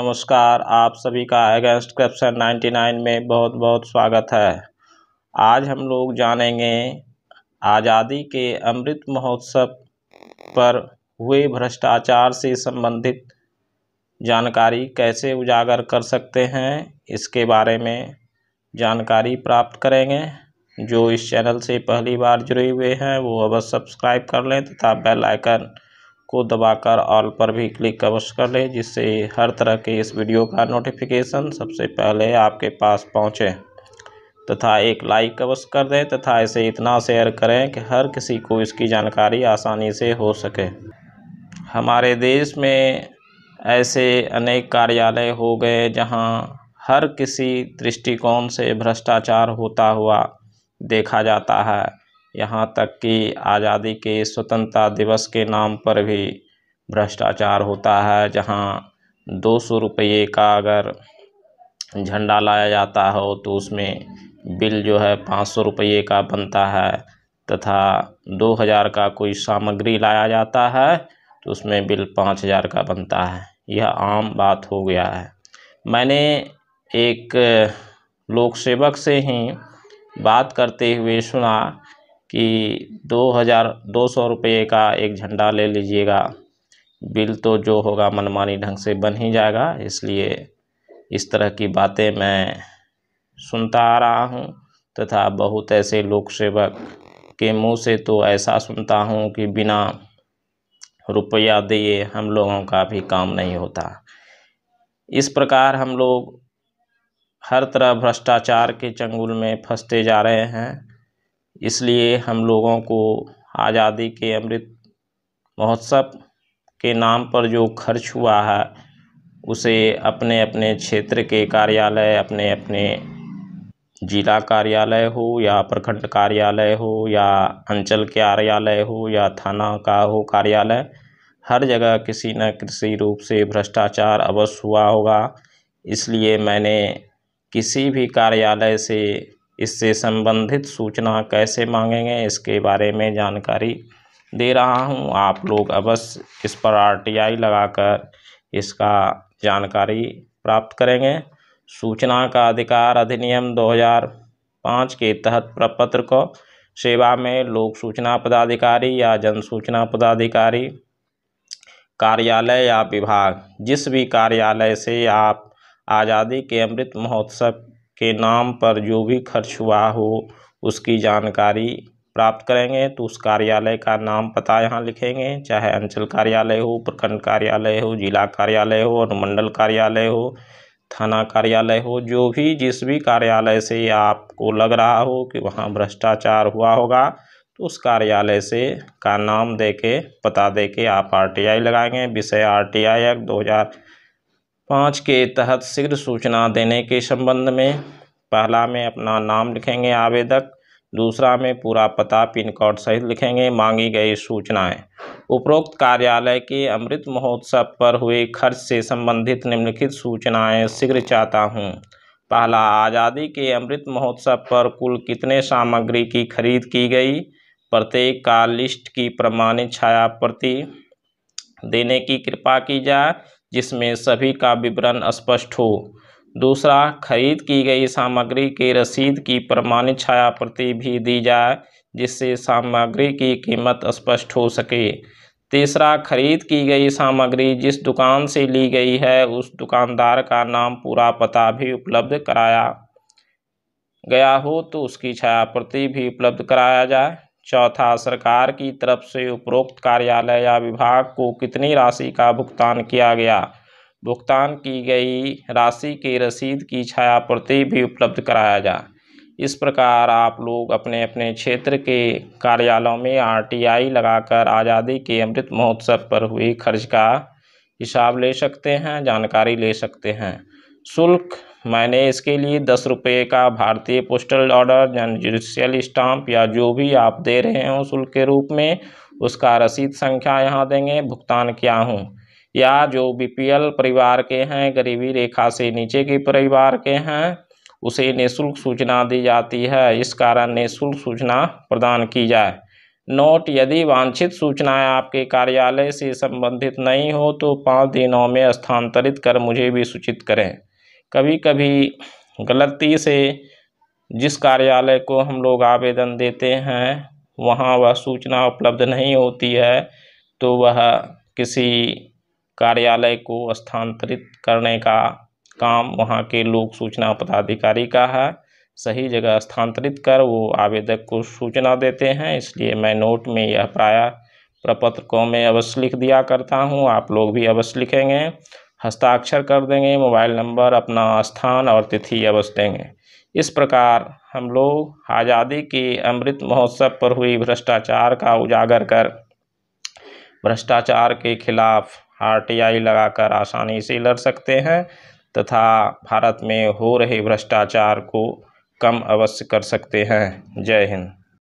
नमस्कार आप सभी का अगेंस्ट करप्शन 99 में बहुत बहुत स्वागत है आज हम लोग जानेंगे आज़ादी के अमृत महोत्सव पर हुए भ्रष्टाचार से संबंधित जानकारी कैसे उजागर कर सकते हैं इसके बारे में जानकारी प्राप्त करेंगे जो इस चैनल से पहली बार जुड़े हुए हैं वो अवश्य सब्सक्राइब कर लें तथा बेल आइकन को दबाकर ऑल पर भी क्लिक अवश्य कर लें जिससे हर तरह के इस वीडियो का नोटिफिकेशन सबसे पहले आपके पास पहुंचे तथा एक लाइक अवश्य कर दें तथा इसे इतना शेयर करें कि हर किसी को इसकी जानकारी आसानी से हो सके हमारे देश में ऐसे अनेक कार्यालय हो गए जहां हर किसी दृष्टिकोण से भ्रष्टाचार होता हुआ देखा जाता है यहाँ तक कि आज़ादी के स्वतंत्रता दिवस के नाम पर भी भ्रष्टाचार होता है जहाँ दो सौ रुपये का अगर झंडा लाया जाता हो तो उसमें बिल जो है पाँच सौ रुपये का बनता है तथा दो हज़ार का कोई सामग्री लाया जाता है तो उसमें बिल पाँच हज़ार का बनता है यह आम बात हो गया है मैंने एक लोक सेवक से ही बात करते हुए सुना कि दो हज़ार दो सौ रुपये का एक झंडा ले लीजिएगा बिल तो जो होगा मनमानी ढंग से बन ही जाएगा इसलिए इस तरह की बातें मैं सुनता आ रहा हूँ तथा बहुत ऐसे लोक सेवक के मुंह से तो ऐसा सुनता हूँ कि बिना रुपया दिए हम लोगों का भी काम नहीं होता इस प्रकार हम लोग हर तरह भ्रष्टाचार के चंगुल में फंसते जा रहे हैं इसलिए हम लोगों को आज़ादी के अमृत महोत्सव के नाम पर जो खर्च हुआ है उसे अपने अपने क्षेत्र के कार्यालय अपने अपने जिला कार्यालय हो या प्रखंड कार्यालय हो या अंचल के कार्यालय हो या थाना का हो कार्यालय हर जगह किसी न किसी रूप से भ्रष्टाचार अवश्य हुआ होगा इसलिए मैंने किसी भी कार्यालय से इससे संबंधित सूचना कैसे मांगेंगे इसके बारे में जानकारी दे रहा हूँ आप लोग अवश्य इस पर आरटीआई लगाकर इसका जानकारी प्राप्त करेंगे सूचना का अधिकार अधिनियम 2005 के तहत प्रपत्र को सेवा में लोक सूचना पदाधिकारी या जन सूचना पदाधिकारी कार्यालय या विभाग जिस भी कार्यालय से आप आज़ादी के अमृत महोत्सव के नाम पर जो भी खर्च हुआ हो उसकी जानकारी प्राप्त करेंगे तो उस कार्यालय का नाम पता यहाँ लिखेंगे चाहे अंचल कार्यालय हो प्रखंड कार्यालय हो जिला कार्यालय हो अनुमंडल कार्यालय हो थाना कार्यालय हो जो भी जिस भी कार्यालय से आपको लग रहा हो कि वहाँ भ्रष्टाचार हुआ होगा तो उस कार्यालय से का नाम दे के पता दे के आप आर लगाएंगे विषय आर टी आई एक्ट दो हज़ार पाँच के तहत शीघ्र सूचना देने के संबंध में पहला में अपना नाम लिखेंगे आवेदक दूसरा में पूरा पता पिन कोड सहित लिखेंगे मांगी गई सूचनाएं उपरोक्त कार्यालय के अमृत महोत्सव पर हुए खर्च से संबंधित निम्नलिखित सूचनाएं शीघ्र चाहता हूं पहला आज़ादी के अमृत महोत्सव पर कुल कितने सामग्री की खरीद की गई प्रत्येक का लिस्ट की प्रमाणित छाया प्रति देने की कृपा की जाए जिसमें सभी का विवरण स्पष्ट हो दूसरा खरीद की गई सामग्री के रसीद की प्रमाणित छायाप्रति भी दी जाए जिससे सामग्री की कीमत स्पष्ट हो सके तीसरा खरीद की गई सामग्री जिस दुकान से ली गई है उस दुकानदार का नाम पूरा पता भी उपलब्ध कराया गया हो तो उसकी प्रति भी उपलब्ध कराया जाए चौथा सरकार की तरफ से उपरोक्त कार्यालय या विभाग को कितनी राशि का भुगतान किया गया भुगतान की गई राशि के रसीद की छाया प्रति भी उपलब्ध कराया जा इस प्रकार आप लोग अपने अपने क्षेत्र के कार्यालयों में आरटीआई लगाकर आज़ादी के अमृत महोत्सव पर हुई खर्च का हिसाब ले सकते हैं जानकारी ले सकते हैं शुल्क मैंने इसके लिए दस रुपये का भारतीय पोस्टल ऑर्डर यानी जुडिशियल स्टाम्प या जो भी आप दे रहे हो शुल्क के रूप में उसका रसीद संख्या यहाँ देंगे भुगतान किया हूँ या जो बीपीएल परिवार के हैं गरीबी रेखा से नीचे के परिवार के हैं उसे निःशुल्क सूचना दी जाती है इस कारण निःशुल्क सूचना प्रदान की जाए नोट यदि वांछित सूचनाएं आपके कार्यालय से संबंधित नहीं हो तो पाँच दिनों में स्थानांतरित कर मुझे भी सूचित करें कभी कभी गलती से जिस कार्यालय को हम लोग आवेदन देते हैं वहाँ वह सूचना उपलब्ध नहीं होती है तो वह किसी कार्यालय को स्थानांतरित करने का काम वहाँ के लोक सूचना पदाधिकारी का है सही जगह स्थानांतरित कर वो आवेदक को सूचना देते हैं इसलिए मैं नोट में यह प्राय प्रपत्र को मैं अवश्य लिख दिया करता हूँ आप लोग भी अवश्य लिखेंगे हस्ताक्षर कर देंगे मोबाइल नंबर अपना स्थान और तिथि अवश्य देंगे इस प्रकार हम लोग आज़ादी के अमृत महोत्सव पर हुई भ्रष्टाचार का उजागर कर भ्रष्टाचार के खिलाफ आरटीआई लगाकर आसानी से लड़ सकते हैं तथा भारत में हो रहे भ्रष्टाचार को कम अवश्य कर सकते हैं जय हिंद